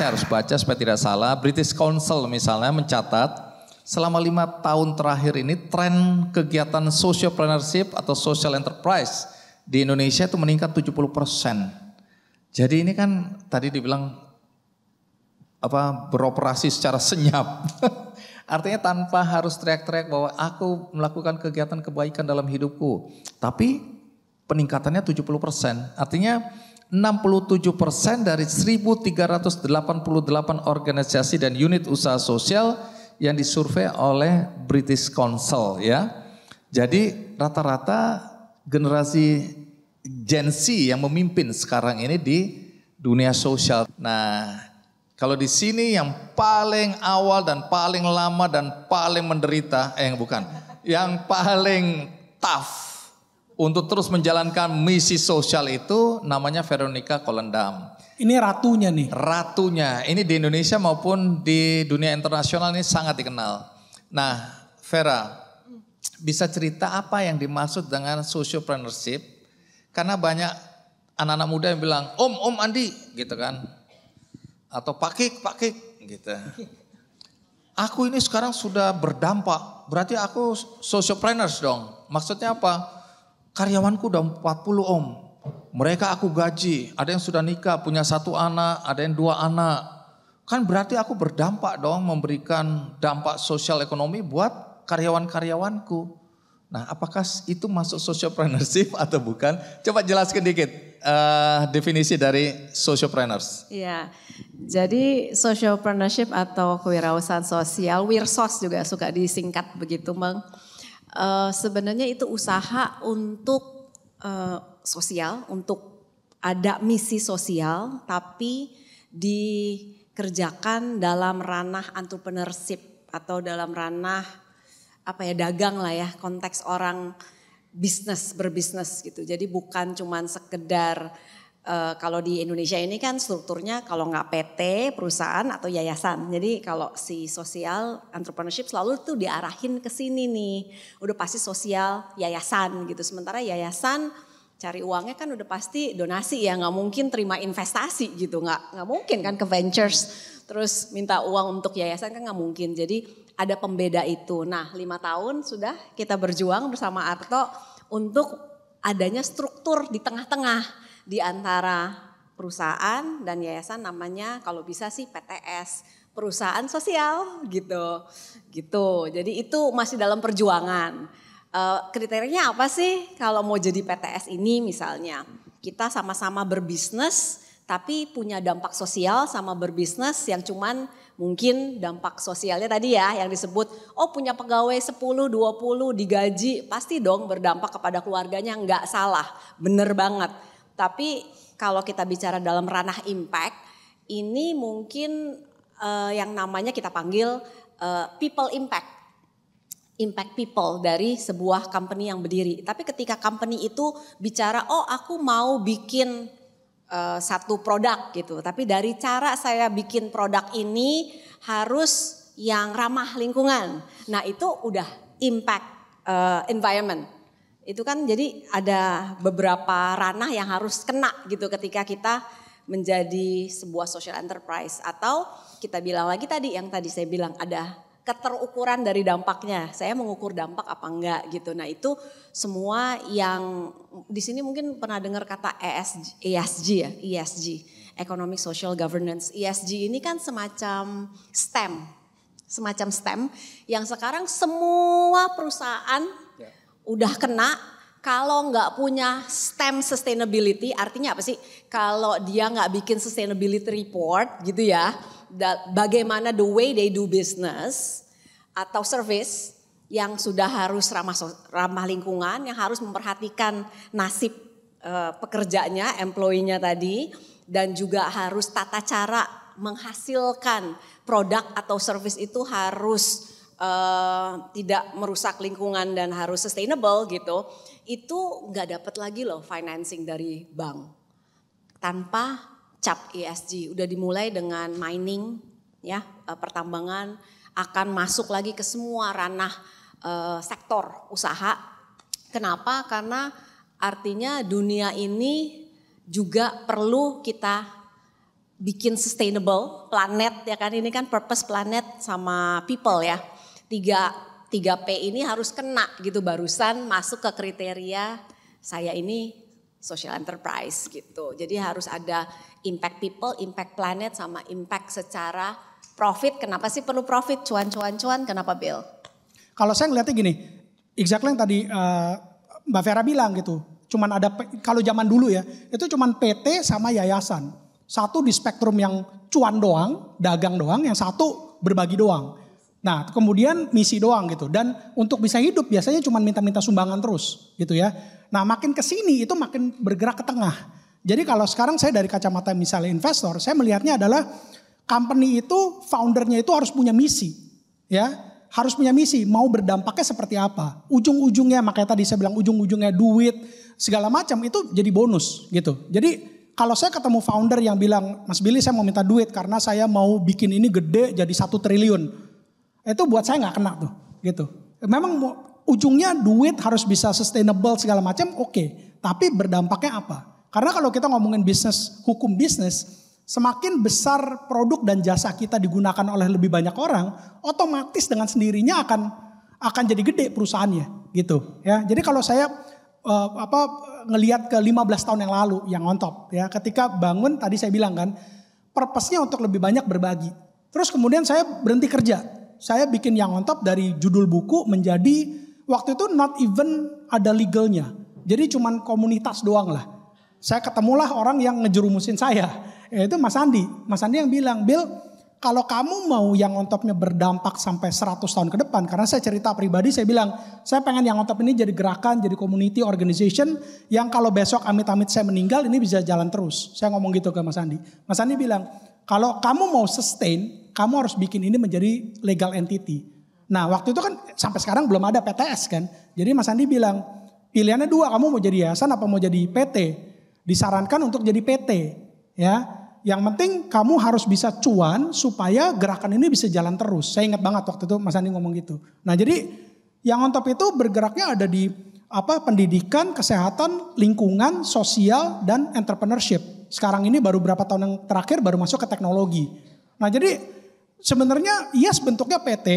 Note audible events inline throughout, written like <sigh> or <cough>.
saya harus baca supaya tidak salah. British Council misalnya mencatat selama lima tahun terakhir ini tren kegiatan social partnership atau social enterprise di Indonesia itu meningkat 70 persen. Jadi ini kan tadi dibilang apa beroperasi secara senyap. <laughs> Artinya tanpa harus teriak-teriak bahwa aku melakukan kegiatan kebaikan dalam hidupku. Tapi peningkatannya 70 persen. Artinya 67% persen dari 1388 organisasi dan unit usaha sosial yang disurvei oleh British Council ya. Jadi rata-rata generasi Gen Z yang memimpin sekarang ini di dunia sosial. Nah, kalau di sini yang paling awal dan paling lama dan paling menderita, eh bukan, yang paling tough untuk terus menjalankan misi sosial itu namanya Veronica Kolendam. Ini ratunya nih. Ratunya. Ini di Indonesia maupun di dunia internasional ini sangat dikenal. Nah, Vera, bisa cerita apa yang dimaksud dengan socialpreneurship? Karena banyak anak-anak muda yang bilang, "Om, Om Andi," gitu kan. Atau pakik, pakik, gitu. Aku ini sekarang sudah berdampak, berarti aku socialpreneurs dong. Maksudnya apa? karyawanku udah 40 om. Mereka aku gaji, ada yang sudah nikah, punya satu anak, ada yang dua anak. Kan berarti aku berdampak dong memberikan dampak sosial ekonomi buat karyawan-karyawanku. Nah, apakah itu masuk social socialpreneurship <laughs> atau bukan? Coba jelaskan dikit uh, definisi dari social socialpreneurs. Iya, jadi social socialpreneurship atau kewirausahaan sosial, wirsos juga suka disingkat begitu, Bang. Eh, sebenarnya itu usaha untuk uh, sosial, untuk ada misi sosial, tapi dikerjakan dalam ranah entrepreneurship atau dalam ranah apa ya dagang lah ya konteks orang bisnis berbisnis gitu. Jadi bukan cuman sekedar Uh, kalau di Indonesia ini kan strukturnya kalau nggak PT perusahaan atau yayasan. Jadi kalau si sosial entrepreneurship selalu tuh diarahin ke sini nih. Udah pasti sosial yayasan gitu. Sementara yayasan cari uangnya kan udah pasti donasi ya nggak mungkin terima investasi gitu nggak nggak mungkin kan ke ventures terus minta uang untuk yayasan kan nggak mungkin jadi ada pembeda itu nah lima tahun sudah kita berjuang bersama Arto untuk adanya struktur di tengah-tengah di antara perusahaan dan yayasan namanya kalau bisa sih PTS perusahaan sosial gitu gitu jadi itu masih dalam perjuangan uh, kriterianya apa sih kalau mau jadi PTS ini misalnya kita sama-sama berbisnis tapi punya dampak sosial sama berbisnis yang cuman mungkin dampak sosialnya tadi ya yang disebut oh punya pegawai 10 20 digaji pasti dong berdampak kepada keluarganya nggak salah bener banget tapi kalau kita bicara dalam ranah impact, ini mungkin uh, yang namanya kita panggil uh, people impact impact people dari sebuah company yang berdiri. Tapi ketika company itu bicara, oh aku mau bikin uh, satu produk gitu. Tapi dari cara saya bikin produk ini harus yang ramah lingkungan. Nah itu udah impact uh, environment. Itu kan jadi ada beberapa ranah yang harus kena gitu ketika kita menjadi sebuah social enterprise atau kita bilang lagi tadi yang tadi saya bilang ada keterukuran dari dampaknya. Saya mengukur dampak apa enggak gitu. Nah, itu semua yang di sini mungkin pernah dengar kata ESG, ESG ya, ESG, Economic Social Governance. ESG ini kan semacam STEM, semacam STEM yang sekarang semua perusahaan udah kena kalau nggak punya STEM sustainability, artinya apa sih? Kalau dia nggak bikin sustainability report gitu ya, bagaimana the way they do business atau service yang sudah harus ramah ramah lingkungan, yang harus memperhatikan nasib uh, pekerjanya, employee-nya tadi, dan juga harus tata cara menghasilkan produk atau service itu harus Eh, tidak merusak lingkungan dan harus sustainable gitu, itu nggak dapat lagi loh financing dari bank tanpa cap ESG. Udah dimulai dengan mining, ya eh, pertambangan akan masuk lagi ke semua ranah uh, sektor usaha. Kenapa? Karena artinya dunia ini juga perlu kita bikin sustainable planet ya kan ini kan purpose planet sama people ya tiga, tiga P ini harus kena gitu barusan masuk ke kriteria saya ini social enterprise gitu. Jadi harus ada impact people, impact planet sama impact secara profit. Kenapa sih perlu profit? Cuan cuan cuan kenapa Bill? Kalau saya ngeliatnya gini, exactly yang tadi uh, Mbak Vera bilang gitu. Cuman ada kalau zaman dulu ya, itu cuman PT sama yayasan. Satu di spektrum yang cuan doang, dagang doang, yang satu berbagi doang. Nah, kemudian misi doang gitu. Dan untuk bisa hidup biasanya cuma minta-minta sumbangan terus gitu ya. Nah, makin ke sini itu makin bergerak ke tengah. Jadi kalau sekarang saya dari kacamata misalnya investor, saya melihatnya adalah company itu foundernya itu harus punya misi. Ya, harus punya misi, mau berdampaknya seperti apa. Ujung-ujungnya makanya tadi saya bilang ujung-ujungnya duit segala macam itu jadi bonus gitu. Jadi kalau saya ketemu founder yang bilang, Mas Billy saya mau minta duit karena saya mau bikin ini gede jadi satu triliun. Itu buat saya nggak kena tuh, gitu. Memang ujungnya duit harus bisa sustainable segala macam, oke. Okay. Tapi berdampaknya apa? Karena kalau kita ngomongin bisnis, hukum bisnis, semakin besar produk dan jasa kita digunakan oleh lebih banyak orang, otomatis dengan sendirinya akan akan jadi gede perusahaannya, gitu. Ya, jadi kalau saya uh, apa ngelihat ke 15 tahun yang lalu yang on top ya ketika bangun tadi saya bilang kan purpose-nya untuk lebih banyak berbagi terus kemudian saya berhenti kerja saya bikin yang on top dari judul buku menjadi waktu itu not even ada legalnya. Jadi cuman komunitas doang lah. Saya ketemulah orang yang ngejerumusin saya. Yaitu Mas Andi. Mas Andi yang bilang, Bill kalau kamu mau yang on topnya berdampak sampai 100 tahun ke depan, karena saya cerita pribadi, saya bilang, saya pengen yang on top ini jadi gerakan, jadi community organization, yang kalau besok amit-amit saya meninggal, ini bisa jalan terus. Saya ngomong gitu ke Mas Andi. Mas Andi bilang, kalau kamu mau sustain, kamu harus bikin ini menjadi legal entity. Nah waktu itu kan sampai sekarang belum ada PTS kan. Jadi Mas Andi bilang pilihannya dua kamu mau jadi yayasan apa mau jadi PT. Disarankan untuk jadi PT ya. Yang penting kamu harus bisa cuan supaya gerakan ini bisa jalan terus. Saya ingat banget waktu itu Mas Andi ngomong gitu. Nah jadi yang on top itu bergeraknya ada di apa pendidikan, kesehatan, lingkungan, sosial dan entrepreneurship. Sekarang ini baru berapa tahun yang terakhir baru masuk ke teknologi. Nah jadi sebenarnya yes iya bentuknya PT,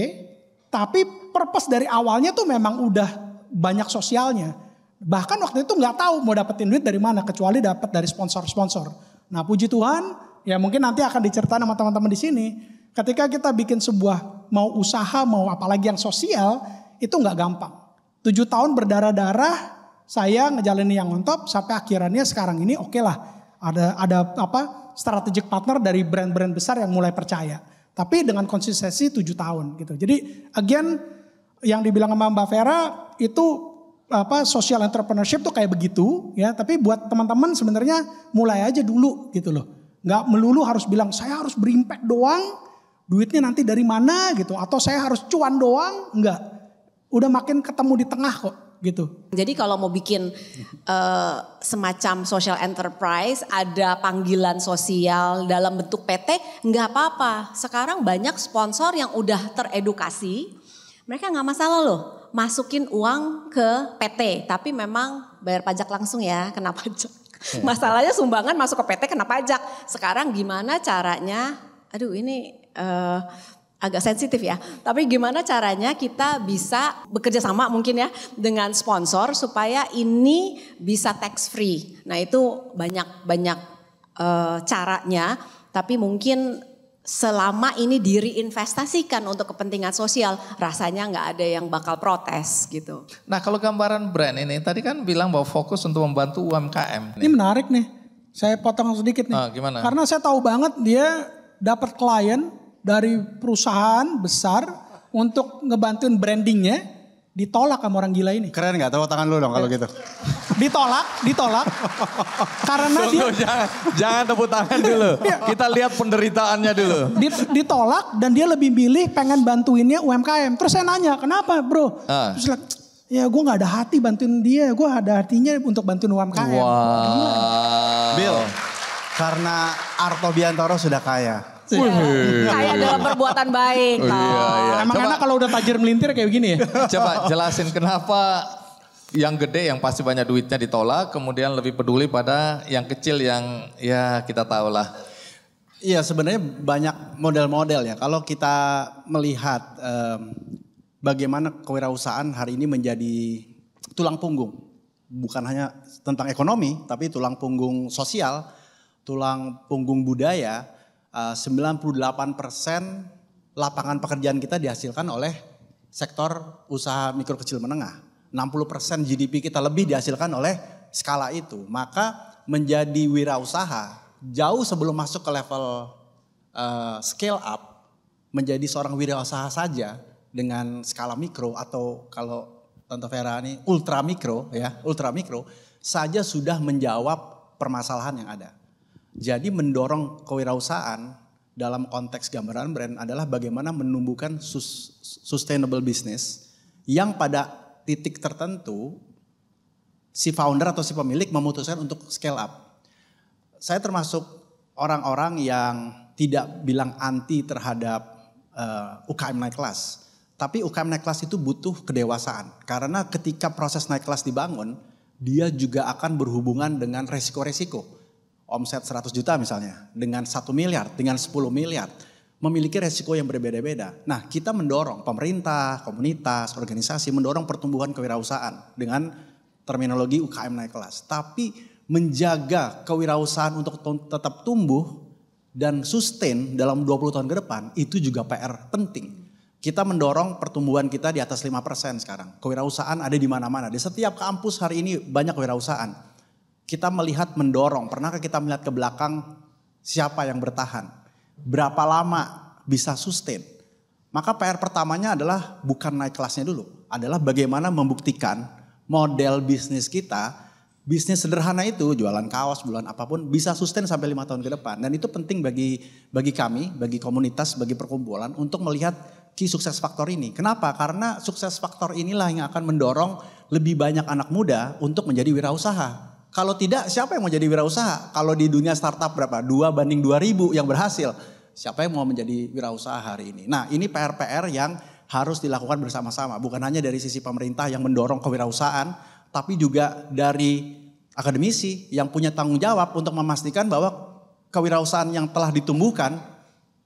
tapi purpose dari awalnya tuh memang udah banyak sosialnya. Bahkan waktu itu nggak tahu mau dapetin duit dari mana kecuali dapat dari sponsor-sponsor. Nah puji Tuhan ya mungkin nanti akan diceritain sama teman-teman di sini. Ketika kita bikin sebuah mau usaha mau apalagi yang sosial itu nggak gampang. Tujuh tahun berdarah-darah saya ngejalanin yang on sampai akhirannya sekarang ini oke okay lah. Ada ada apa strategic partner dari brand-brand besar yang mulai percaya. Tapi dengan konsistensi 7 tahun gitu. Jadi again yang dibilang sama Mbak Vera itu apa social entrepreneurship tuh kayak begitu ya, tapi buat teman-teman sebenarnya mulai aja dulu gitu loh. Nggak melulu harus bilang saya harus berimpact doang, duitnya nanti dari mana gitu atau saya harus cuan doang, enggak. Udah makin ketemu di tengah kok gitu. Jadi kalau mau bikin uh, semacam social enterprise, ada panggilan sosial dalam bentuk PT, nggak apa-apa. Sekarang banyak sponsor yang udah teredukasi, mereka nggak masalah loh masukin uang ke PT, tapi memang bayar pajak langsung ya, kena pajak. Iya. Masalahnya sumbangan masuk ke PT kena pajak. Sekarang gimana caranya? Aduh ini uh, agak sensitif ya. Tapi gimana caranya kita bisa bekerja sama mungkin ya dengan sponsor supaya ini bisa tax free. Nah itu banyak banyak e, caranya. Tapi mungkin selama ini diri investasikan untuk kepentingan sosial, rasanya nggak ada yang bakal protes gitu. Nah kalau gambaran brand ini tadi kan bilang bahwa fokus untuk membantu UMKM. Ini menarik nih. Saya potong sedikit nih. Oh, gimana? Karena saya tahu banget dia dapat klien dari perusahaan besar untuk ngebantuin brandingnya ditolak sama orang gila ini. Keren nggak? Tepuk tangan lu dong kalau gitu. <laughs> ditolak, ditolak. <laughs> karena Tunggu, dia jangan jangan tepuk tangan dulu. <laughs> Iya. Kita lihat penderitaannya dulu. ditolak dan dia lebih milih pengen bantuinnya UMKM. Terus saya nanya, "Kenapa, Bro?" Uh. Terus like, Ya gue gak ada hati bantuin dia, gue ada hatinya untuk bantuin UMKM. Wow. Bill, karena Arto Biantoro sudah kaya sih. Gitu. Kayak dalam perbuatan baik. Oh, iya, iya. Oh. Emang Coba, enak kalau udah tajir melintir kayak begini ya? <laughs> Coba jelasin kenapa yang gede yang pasti banyak duitnya ditolak, kemudian lebih peduli pada yang kecil yang ya kita tahu lah. Iya sebenarnya banyak model-model ya. Kalau kita melihat um, bagaimana kewirausahaan hari ini menjadi tulang punggung, bukan hanya tentang ekonomi, tapi tulang punggung sosial, tulang punggung budaya, 98% eh, lapangan pekerjaan kita dihasilkan oleh sektor usaha mikro kecil menengah. 60% GDP kita lebih dihasilkan oleh skala itu. Maka menjadi wirausaha jauh sebelum masuk ke level uh, scale up menjadi seorang wirausaha saja dengan skala mikro atau kalau Tante Vera ini ultra mikro ya, ultra mikro saja sudah menjawab permasalahan yang ada. Jadi mendorong kewirausahaan dalam konteks gambaran brand adalah bagaimana menumbuhkan sus sustainable business yang pada titik tertentu si founder atau si pemilik memutuskan untuk scale up. Saya termasuk orang-orang yang tidak bilang anti terhadap uh, eh, UKM naik kelas. Tapi UKM naik kelas itu butuh kedewasaan. Karena ketika proses naik kelas dibangun, dia juga akan berhubungan dengan resiko-resiko omset 100 juta misalnya, dengan 1 miliar, dengan 10 miliar, memiliki resiko yang berbeda-beda. Nah kita mendorong pemerintah, komunitas, organisasi mendorong pertumbuhan kewirausahaan dengan terminologi UKM naik kelas. Tapi menjaga kewirausahaan untuk tetap tumbuh dan sustain dalam 20 tahun ke depan itu juga PR penting. Kita mendorong pertumbuhan kita di atas 5% sekarang. Kewirausahaan ada di mana-mana. Di setiap kampus hari ini banyak kewirausahaan kita melihat mendorong. Pernahkah kita melihat ke belakang siapa yang bertahan? Berapa lama bisa sustain? Maka PR pertamanya adalah bukan naik kelasnya dulu, adalah bagaimana membuktikan model bisnis kita, bisnis sederhana itu jualan kaos bulan apapun bisa sustain sampai lima tahun ke depan. Dan itu penting bagi bagi kami, bagi komunitas, bagi perkumpulan untuk melihat key sukses faktor ini. Kenapa? Karena sukses faktor inilah yang akan mendorong lebih banyak anak muda untuk menjadi wirausaha kalau tidak siapa yang mau jadi wirausaha? Kalau di dunia startup berapa? Dua banding dua ribu yang berhasil. Siapa yang mau menjadi wirausaha hari ini? Nah ini PR-PR yang harus dilakukan bersama-sama. Bukan hanya dari sisi pemerintah yang mendorong kewirausahaan, tapi juga dari akademisi yang punya tanggung jawab untuk memastikan bahwa kewirausahaan yang telah ditumbuhkan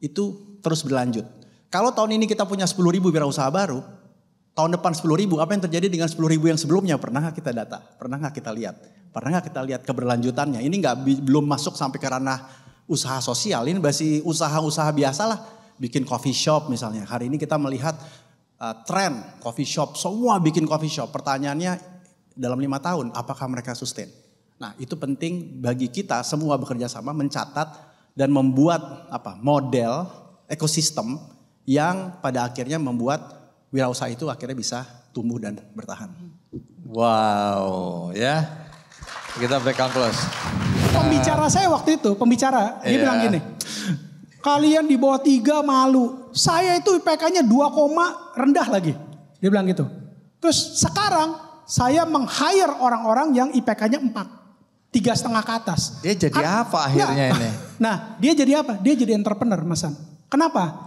itu terus berlanjut. Kalau tahun ini kita punya sepuluh ribu wirausaha baru, tahun depan 10 ribu, apa yang terjadi dengan 10 ribu yang sebelumnya? Pernah gak kita data? Pernah gak kita lihat? Pernah gak kita lihat keberlanjutannya? Ini gak, belum masuk sampai ke ranah usaha sosial, ini masih usaha-usaha biasa lah. Bikin coffee shop misalnya. Hari ini kita melihat uh, tren coffee shop, semua bikin coffee shop. Pertanyaannya dalam lima tahun, apakah mereka sustain? Nah itu penting bagi kita semua bekerja sama mencatat dan membuat apa model ekosistem yang pada akhirnya membuat wirausaha itu akhirnya bisa tumbuh dan bertahan. Wow, ya. Kita back on close. Pembicara eh. saya waktu itu, pembicara, dia iya. bilang gini, kalian di bawah tiga malu. Saya itu IPK-nya dua koma rendah lagi. Dia bilang gitu. Terus sekarang saya meng-hire orang-orang yang IPK-nya empat, Tiga setengah ke atas. Dia jadi A kan apa akhirnya nah, ini? Nah dia jadi apa? Dia jadi entrepreneur Mas Kenapa?